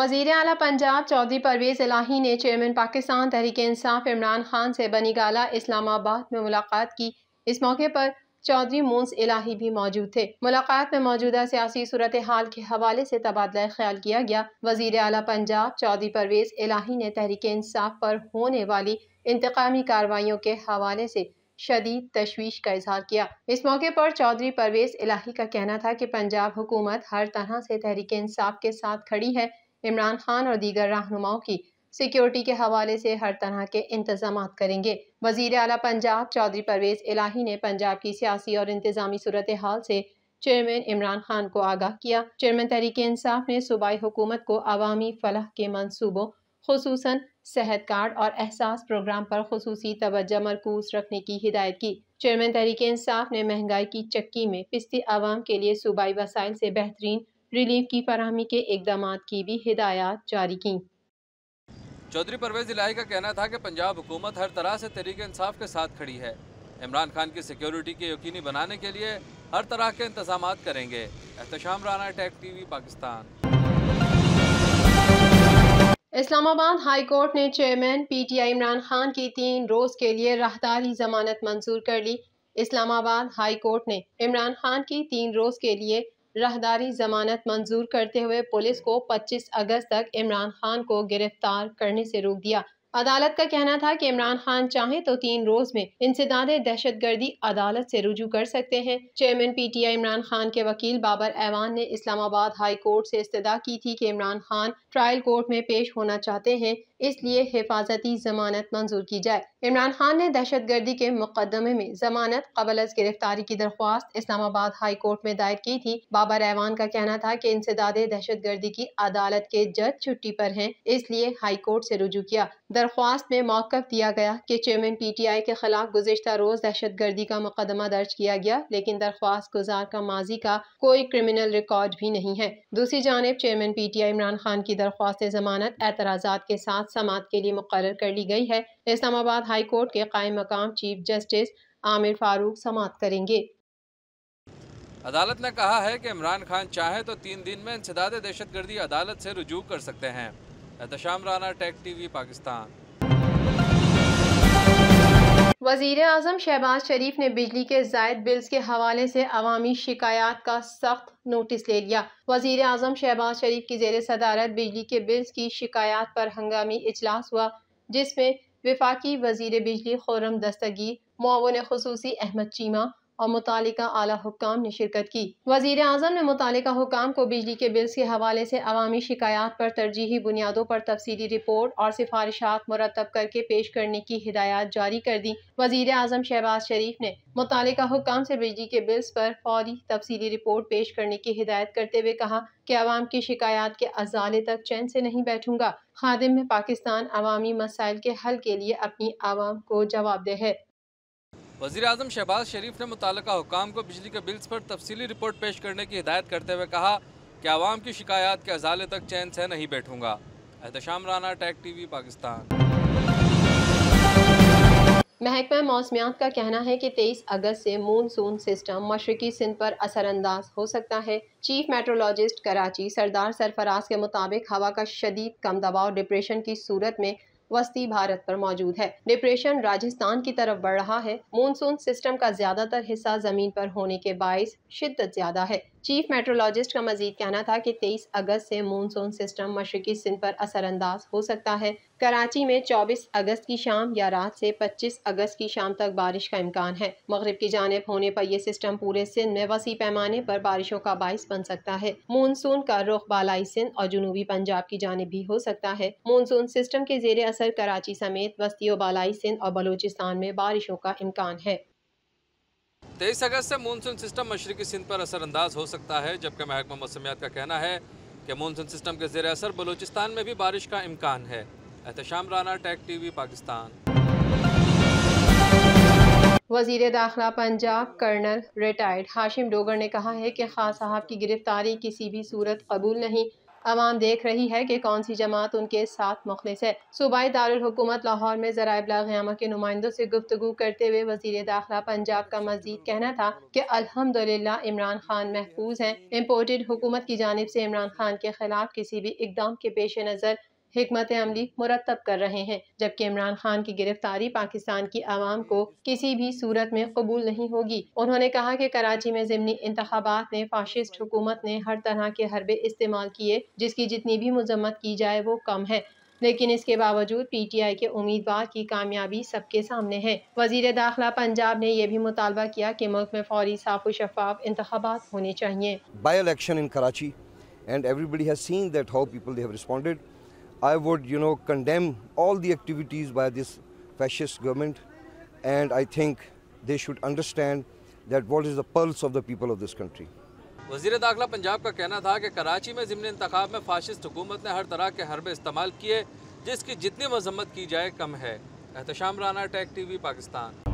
वजीर अली पंजाब चौधरी परवेज़ इलाही ने चेयरमैन पाकिस्तान तहरीक इंसाफ इमरान खान से बनी गाला इस्लामाबाद में मुलाकात की इस मौके पर चौधरी मूंस इलाही भी मौजूद थे मुलाकात में मौजूदा सियासी सूरत हाल के हवाले से तबादला ख्याल किया गया वजीर अली पंजाब चौधरी परवेज़ इलाही ने तहरीक इंसाफ पर होने वाली इंतकामी कार्रवाई के हवाले से शदीद तशवीश का इजहार किया इस मौके पर चौधरी परवेज़ इलाही का कहना था कि पंजाब हुकूमत हर तरह से तहरीक इंसाफ के साथ खड़ी है इमरान खान और दीगर रहनुमाओं की सिक्योरिटी के हवाले से हर तरह के इंतजाम करेंगे वजीर अला पंजाब चौधरी परवेज इलाही ने पंजाब की सियासी और इंतजामी सूरत हाल से चेयरमैन इमरान खान को आगाह किया चेयरमैन तहरीक इंसाफ ने सूबाई हुकूमत को अवामी फलह के मनसूबों खसूस सेहत कार्ड और एहसास प्रोग्राम पर खसूसी तोज्जह मरकूज रखने की हिदायत की चेयरमैन तहरीक इंसाफ ने महंगाई की चक्की में पिस्ती आवाम के लिए सूबाई वसाइल से बेहतरीन रिलीफ की फरहमी के इकदाम की भी हिदायत जारी की चौधरी परवेज इलाही का कहना था कि पंजाब हुकूमत हर तरह से तरीके इंसाफ के साथ खड़ी है इमरान खान की सिक्योरिटी के यकीनी बनाने के लिए हर तरह के इंतजाम करेंगे Ehtesham Rana tech TV Pakistan Islamabad high court ने चेयरमैन पीटीआई इमरान खान की तीन रोज के लिए राहदारी जमानत मंजूर कर ली इस्लामाबाद हाई कोर्ट ने इमरान खान की तीन रोज के लिए रहदारी जमानत मंजूर करते हुए पुलिस को 25 अगस्त तक इमरान खान को गिरफ्तार करने से रोक दिया अदालत का कहना था कि इमरान खान चाहे तो तीन रोज में इंसदाद दहशत गर्दी अदालत से रुजू कर सकते हैं चेयरमैन पीटीआई इमरान खान के वकील बाबर ऐवान ने इस्लामाबाद हाई कोर्ट से इस्तः की थी कि इमरान खान ट्रायल कोर्ट में पेश होना चाहते हैं इसलिए हिफाजती जमानत मंजूर की जाए इमरान खान ने दहशत गर्दी के मुकदमे में जमानत कबल अज गिरफ्तारी की दरख्वास्त इस्लामाबाद हाई कोर्ट में दायर की थी बाबा रहवान का कहना था इनसे दादे दहशत गर्दी की अदालत के जज छुट्टी पर है इसलिए हाई कोर्ट ऐसी रुजू किया दरख्वास्त में मौकफ दिया गया की चेयरमैन पी टी आई के खिलाफ गुजशत रोज दहशत गर्दी का मुकदमा दर्ज किया गया लेकिन दरख्वास्त गुजार का माजी का कोई क्रिमिनल रिकॉर्ड भी नहीं है दूसरी जानब chairman P T I Imran Khan की दरख्वास्त जमानत एतराज के साथ समात के लिए मुकर कर ली गई है इस्लामाबाद हाई कोर्ट के कायम मकाम चीफ जस्टिस आमिर फारूक समात करेंगे अदालत ने कहा है कि इमरान खान चाहे तो तीन दिन में इंसदाद दहशत गर्दी अदालत से रजू कर सकते हैं एहतम राना टेक टीवी पाकिस्तान वजीर अजम शहबाज शरीफ ने बिजली के जायद बिल्स के हवाले से अवामी शिकायात का सख्त नोटिस ले लिया वजीर अजम शहबाज शरीफ की जेर सदारत बिजली के बिल्स की शिकायात पर हंगामी इजलास हुआ जिसमें विफाकी वजीर बिजली खुरम दस्तगी मावन खसूसी अहमद चीमा और मुतल आला हुकाम ने शिरकत की वजीर अजम ने मुतल हुकाम को बिजली के बिल्स के हवाले से अवामी शिकायात पर तरजीही बुनियादों पर तफसी रिपोर्ट और सिफारिशा मुरतब करके पेश करने की हिदायत जारी कर दी वजीर अजम शहबाज शरीफ ने मुतल हुकाम से बिजली के बिल्स पर फौरी तफसली रिपोर्ट पेश करने की हिदायत करते हुए कहा कि आवाम की शिकायत के अजाले तक चैन से नहीं बैठूंगा खादि में पाकिस्तान अवामी मसाइल के हल के लिए अपनी आवाम को जवाबदेह है वजी अजम शहबाज शरीफ ने मुतल हुकाम को बिजली के बिल्स पर तफसली रिपोर्ट पेश करने की हिदायत करते हुए कहा कि आवाम की शिकायत के अजाले तक चैन से नहीं बैठूंगा Ehtesham Rana tech T V Pakistan महकमा मौसमियात का कहना है कि 23 अगस्त से मानसून सिस्टम मशरकी सिंध पर असरअंदाज हो सकता है चीफ मेट्रोलॉजिस्ट कराची सरदार सरफराज के मुताबिक हवा का शदीद कम दबाव डिप्रेशन की सूरत में वस्ती भारत पर मौजूद है डिप्रेशन राजस्थान की तरफ बढ़ रहा है मानसून सिस्टम का ज्यादातर हिस्सा जमीन पर होने के बायस शिद्दत ज्यादा है चीफ मेट्रोलॉजिस्ट का मजीद कहना था कि 23 अगस्त से मानसून सिस्टम मशरकी सिंध पर असरअंदाज हो सकता है कराची में 24 अगस्त की शाम या रात से 25 अगस्त की शाम तक बारिश का इम्कान है मगरब की जानब होने पर यह सिस्टम पूरे सिंध में वसी पैमाने पर बारिशों का बायस बन सकता है मानसून का रुख बालाई सिंध और जुनूबी पंजाब की जानब भी हो सकता है मानसून सिस्टम के जेर असर कराची समेत वस्ती और बालाई सिंध और बलोचिस्तान में बारिशों का इम्कान है तेईस अगस्त से मानसून सिस्टम मशरकी सिंध पर असरअंदाज हो सकता है जबकि महकमा मौसमियात का कहना है कि मानसून सिस्टम के जेर असर बलूचिस्तान में भी बारिश का इम्कान है Ehtesham Rana tech T V Pakistan वजीर दाखिला पंजाब कर्नल रिटायर्ड हाशिम डोगर ने कहा है कि खान साहब की गिरफ्तारी किसी भी सूरत कबूल नहीं अवाम देख रही है कि कौन सी जमात उनके साथ मुखलिस है सूबाई दारकूमत लाहौर में जरा लागामा के नुमाइंदों से गुफ्तु करते हुए वजीर दाखिला पंजाब का मजीद कहना था कि अलहमदिल्ला इमरान खान महफूज हैं इम्पोर्टेड हुकूमत की जानब से इमरान खान के खिलाफ किसी भी इकदाम के पेश नज़र हमत अमली मुरतब कर रहे हैं जबकि इमरान खान की गिरफ्तारी पाकिस्तान की आवाम को किसी भी सूरत में कबूल नहीं होगी उन्होंने कहा कि कराची में ज़मनी इंतबात में फाशिस्ट हुकूमत ने हर तरह के हरबे इस्तेमाल किए जिसकी जितनी भी मजम्मत की जाए वो कम है लेकिन इसके बावजूद पी टी आई के उम्मीदवार की कामयाबी सबके सामने है वजीर दाखिला पंजाब ने यह भी मुतालबा किया कि मुल्क में फौरी साफ शफाफ इंतबात होने चाहिए by election in Karachi and everybody has seen that how people they have responded I would, you know, condemn all the activities by this fascist government, and I think they should understand that what is the pulse of the people of this country. वजीर दाखिला पंजाब का कहना था कि कराची में ज़मनी इंतखब में fascist हुकूमत ने हर तरह के हरबे इस्तेमाल किए जिसकी जितनी मजम्मत की जाए कम है Ehtesham Rana tech T V Pakistan